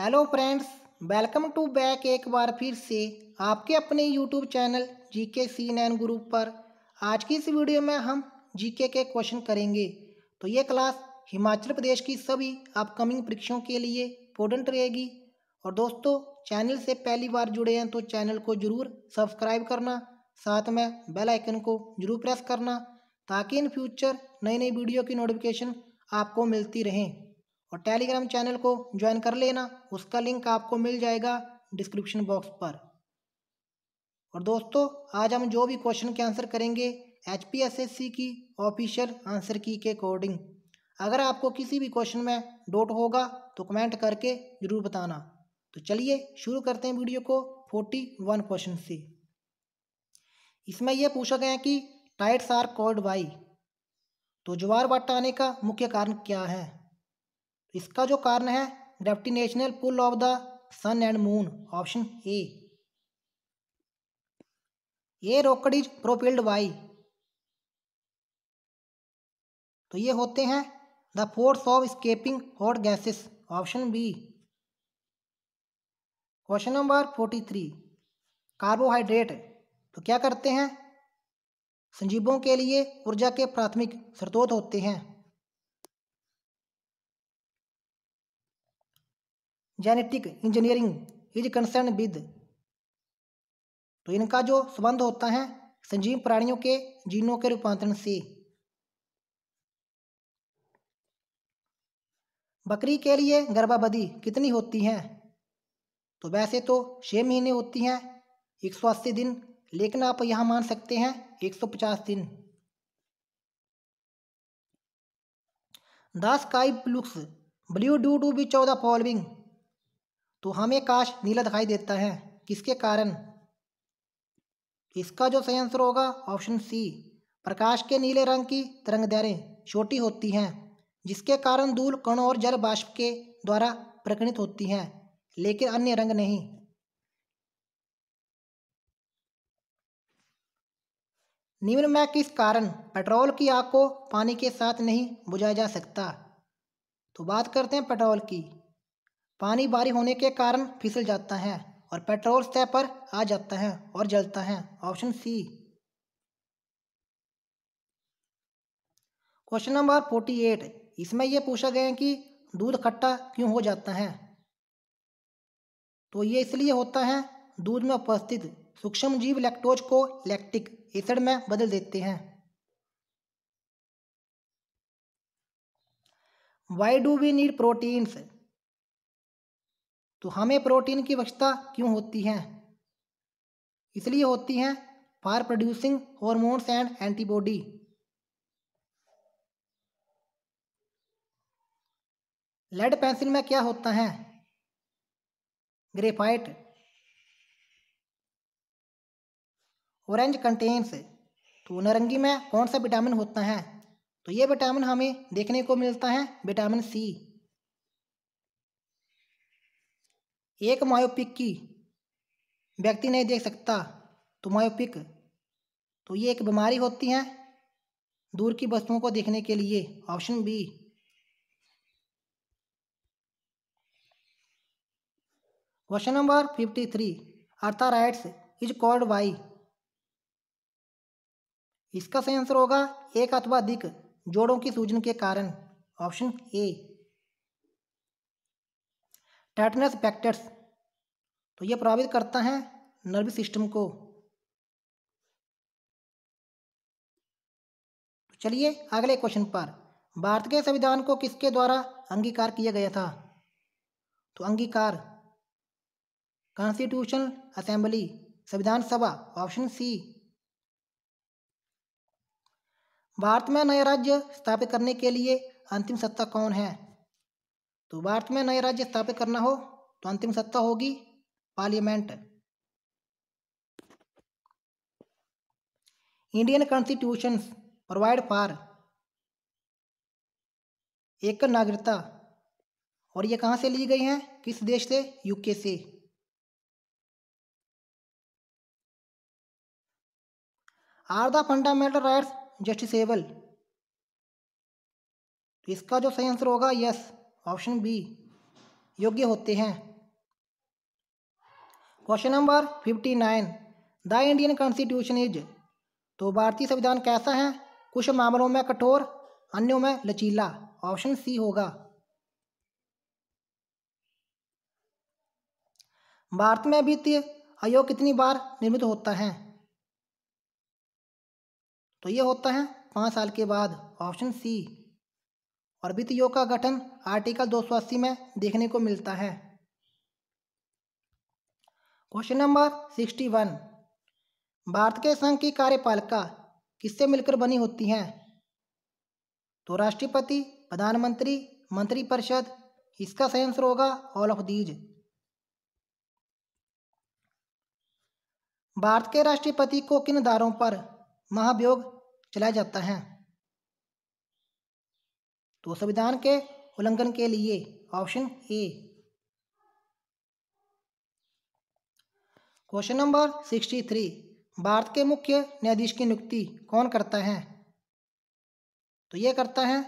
hello friends welcome to back एक बार फिर से आपके अपने यूट्यूब चैनल जी के सी नैन ग्रुप पर आज की इस वीडियो में हम जी के के क्वेश्चन करेंगे तो ये क्लास हिमाचल प्रदेश की सभी अपकमिंग परीक्षाओं के लिए इम्पोर्टेंट रहेगी और दोस्तों चैनल से पहली बार जुड़े हैं तो चैनल को ज़रूर सब्सक्राइब करना साथ में बेल आइकन को जरूर प्रेस करना ताकि इन फ्यूचर नई नई वीडियो की नोटिफिकेशन आपको मिलती रहें और टेलीग्राम चैनल को ज्वाइन कर लेना उसका लिंक आपको मिल जाएगा डिस्क्रिप्शन बॉक्स पर और दोस्तों आज हम जो भी क्वेश्चन के आंसर करेंगे एच की ऑफिशियल आंसर की के अकॉर्डिंग अगर आपको किसी भी क्वेश्चन में डोट होगा तो कमेंट करके ज़रूर बताना तो चलिए शुरू करते हैं वीडियो को फोर्टी वन क्वेश्चन से इसमें यह पूछा गया कि टाइट्स आर कॉल्ड बाई तो ज्वार बाटा आने का मुख्य कारण क्या है इसका जो कारण है डेफ्टिनेशनल pull of the sun and moon option A ये रॉकेट इज प्रोपेल्ड बाई तो ये होते हैं the force of escaping hot gases option B question number forty three carbohydrate तो क्या करते हैं संजीवों के लिए ऊर्जा के प्राथमिक स्रोत होते हैं genetic engineering is concern with तो इनका जो संबंध होता है संजीव प्राणियों के जीनों के रूपांतरण से बकरी के लिए गर्भावधि कितनी होती है तो वैसे तो छः महीने होती हैं एक सौ अस्सी दिन लेकिन आप यहाँ मान सकते हैं एक सौ पचास दिन the sky looks blue due to B चौदह फॉलोइंग तो हमें काश नीला दिखाई देता है किसके कारण इसका जो सही आंसर होगा ऑप्शन सी प्रकाश के नीले रंग की तरंग दैरें छोटी होती हैं जिसके कारण धूल कण और जल बाष्प के द्वारा प्रकणित होती हैं लेकिन अन्य रंग नहीं निम्न में किस कारण पेट्रोल की आग को पानी के साथ नहीं बुझाया जा सकता तो बात करते हैं पेट्रोल की पानी भारी होने के कारण फिसल जाता है और पेट्रोल सतह पर आ जाता है और जलता है option C question number forty eight इसमें यह पूछा गया है कि दूध खट्टा क्यों हो जाता है तो ये इसलिए होता है दूध में उपस्थित सूक्ष्म जीव लैक्टोज को लैक्टिक एसिड में बदल देते हैं why do we need proteins तो हमें प्रोटीन की आवश्यकता क्यों होती है इसलिए होती है for producing hormones and antibody lead pencil में क्या होता है ग्रेफाइट ऑरेंज कंटेन्स तो नारंगी में कौन सा विटामिन होता है तो ये विटामिन हमें देखने को मिलता है विटामिन सी एक मायोपिक की व्यक्ति नहीं देख सकता तो मायोपिक तो ये एक बीमारी होती है दूर की वस्तुओं को देखने के लिए option B question number fifty three arthritis is called why इसका सही आंसर होगा एक अथवा अधिक जोड़ों की सूजन के कारण ऑप्शन ए टेटनस बैक्टर्स तो ये प्रभावित करता है नर्वस सिस्टम को चलिए अगले क्वेश्चन पर भारत के संविधान को किसके द्वारा अंगीकार किया गया था तो अंगीकार कॉन्स्टिट्यूशनल असेंबली संविधान सभा ऑप्शन सी भारत में नया राज्य स्थापित करने के लिए अंतिम सत्ता कौन है तो भारत में नए राज्य स्थापित करना हो तो अंतिम सत्ता होगी parliament Indian constitution provide for एक नागरिकता और ये कहाँ से ली गई हैं किस देश से यूके से are the fundamental rights justiciable इसका जो सही आंसर होगा यस ऑप्शन बी योग्य होते हैं question number fifty nine the Indian constitution is तो भारतीय संविधान कैसा है कुछ मामलों में कठोर अन्यों में लचीला ऑप्शन सी होगा भारत में वित्तीय आयोग कितनी बार निर्मित होता है तो यह होता है पांच साल के बाद ऑप्शन सी और वित्त योग का गठन आर्टिकल दो में देखने को मिलता है क्वेश्चन नंबर 61 भारत के संघ की कार्यपालिका किससे मिलकर बनी होती है तो राष्ट्रपति प्रधानमंत्री मंत्रिपरिषद इसका सही आंसर होगा ऑल ऑफ दीज भारत के राष्ट्रपति को किन दारों पर महाभियोग चलाया जाता है तो संविधान के उल्लंघन के लिए option A question number sixty three Bharat के मुख्य न्यायाधीश की नियुक्ति कौन करता है तो यह करता है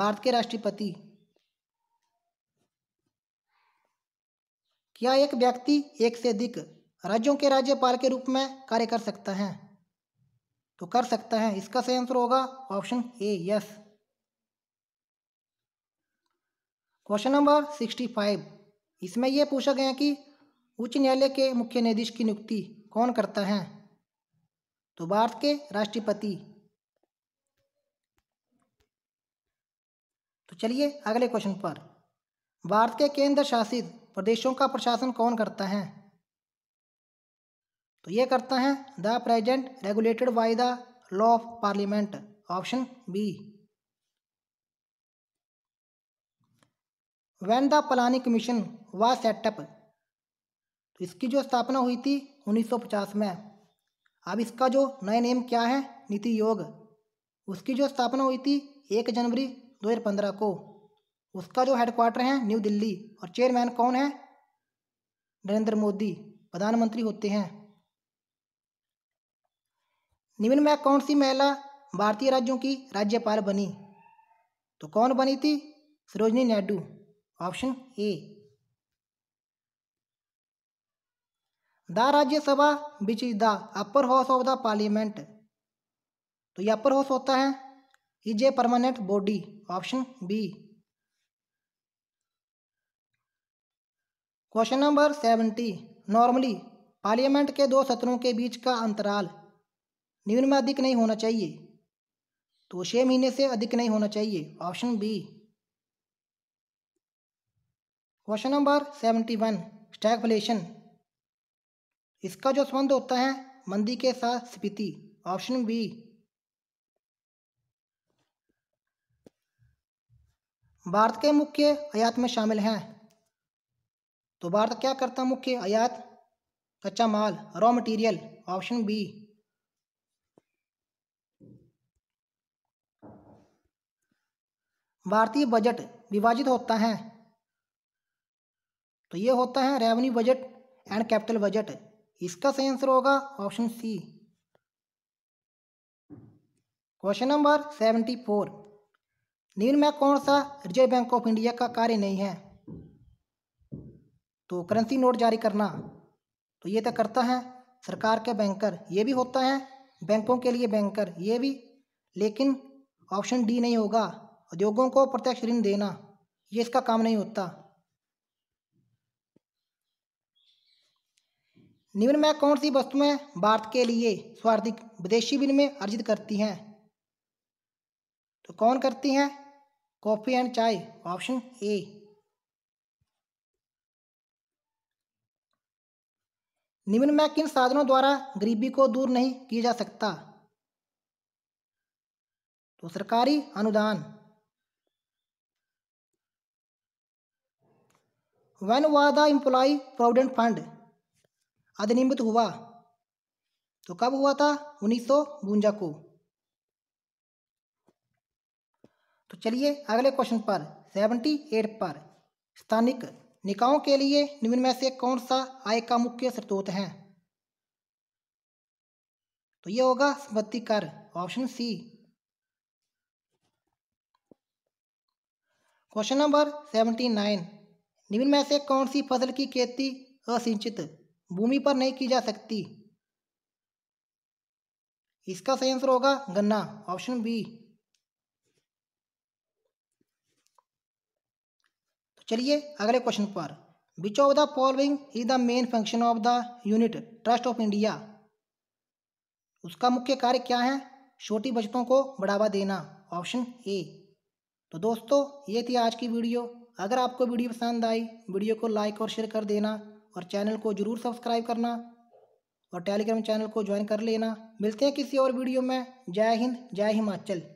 भारत के राष्ट्रपति क्या एक व्यक्ति एक से अधिक राज्यों के राज्यपाल के रूप में कार्य कर सकता है तो कर सकता है इसका सही आंसर होगा option A yes question number sixty five इसमें यह पूछा गया कि उच्च न्यायालय के मुख्य न्यायाधीश की नियुक्ति कौन करता है तो भारत के राष्ट्रपति तो चलिए अगले क्वेश्चन पर भारत के केंद्र शासित प्रदेशों का प्रशासन कौन करता है तो यह करता है the present regulated by the law of parliament option B when the Palani commission was set up तो इसकी जो स्थापना हुई थी 1950 में अब इसका जो नए नेम क्या है नीति योग उसकी जो स्थापना हुई थी एक जनवरी 2015 को उसका जो हेडक्वार्टर है न्यू दिल्ली और चेयरमैन कौन है नरेंद्र मोदी प्रधानमंत्री होते हैं निम्न में कौन सी महिला भारतीय राज्यों की राज्यपाल बनी तो कौन बनी थी Sarojini Naidu option A the Rajya Sabha which is the upper house of the parliament तो ये अपर हाउस होता है is a permanent body option B question number seventy normally parliament के दो सत्रों के बीच का अंतराल निम्न में अधिक नहीं होना चाहिए तो छः महीने से अधिक नहीं होना चाहिए option B question number seventy one stagflation इसका जो संबंध होता है मंदी के साथ स्पीति ऑप्शन बी भारत के मुख्य आयात में शामिल हैं तो भारत क्या करता मुख्य आयात कच्चा माल रॉ मटेरियल ऑप्शन बी भारतीय बजट विभाजित होता है तो ये होता है revenue budget and capital budget इसका सही आंसर होगा option C question number seventy four निम्न में कौन सा रिजर्व बैंक ऑफ इंडिया का कार्य नहीं है तो करेंसी नोट जारी करना तो ये तो करता है सरकार के बैंकर ये भी होता है बैंकों के लिए बैंकर ये भी लेकिन ऑप्शन डी नहीं होगा उद्योगों को प्रत्यक्ष ऋण देना ये इसका काम नहीं होता निम्न में कौन सी वस्तुएं भारत के लिए स्वार्थिक विदेशी विनिमय अर्जित करती हैं तो कौन करती हैं coffee and chai option A निम्न में किन साधनों द्वारा गरीबी को दूर नहीं किया जा सकता तो सरकारी अनुदान when was the employee provident fund अधिनियमित हुआ तो कब हुआ था उन्नीस को तो चलिए अगले क्वेश्चन पर सेवेंटी एट पर स्थानिक निकायों के लिए निम्न में से कौन सा आय का मुख्य स्रोत है तो ये होगा संपत्ति कर option C question number seventy nine निम्न में से कौन सी फसल की खेती असिंचित भूमि पर नहीं की जा सकती इसका सही आंसर होगा गन्ना ऑप्शन बी तो चलिए अगले क्वेश्चन पर which of the following is the main function of the unit trust of India उसका मुख्य कार्य क्या है छोटी बचतों को बढ़ावा देना ऑप्शन ए तो दोस्तों ये थी आज की वीडियो अगर आपको वीडियो पसंद आई वीडियो को लाइक और शेयर कर देना और चैनल को ज़रूर सब्सक्राइब करना और टेलीग्राम चैनल को ज्वाइन कर लेना मिलते हैं किसी और वीडियो में जय हिंद जय हिमाचल